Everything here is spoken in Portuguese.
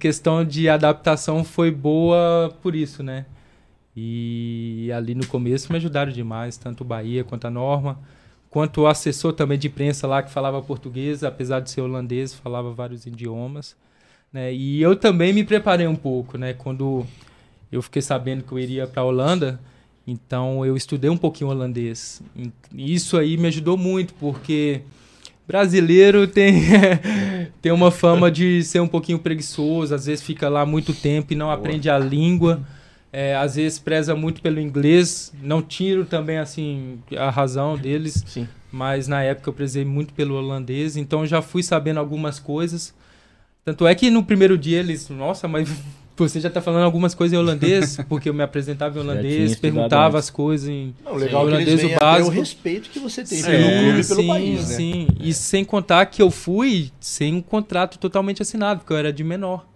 questão de adaptação foi boa por isso, né? E ali no começo me ajudaram demais, tanto o Bahia quanto a Norma, quanto o assessor também de imprensa lá que falava português, apesar de ser holandês, falava vários idiomas. Né? E eu também me preparei um pouco, né? Quando eu fiquei sabendo que eu iria para a Holanda, então eu estudei um pouquinho holandês. E isso aí me ajudou muito, porque brasileiro tem é tem uma fama de ser um pouquinho preguiçoso, às vezes fica lá muito tempo e não Boa. aprende a língua. É, às vezes preza muito pelo inglês, não tiro também assim a razão deles, Sim. mas na época eu prezei muito pelo holandês, então já fui sabendo algumas coisas. Tanto é que no primeiro dia eles, nossa, mas você já está falando algumas coisas em holandês, porque eu me apresentava em holandês, perguntava as coisas em não, legal é em holandês, o básico. É o respeito que você tem sim, pelo clube e pelo sim, país, né? Sim, e sem contar que eu fui sem um contrato totalmente assinado, porque eu era de menor.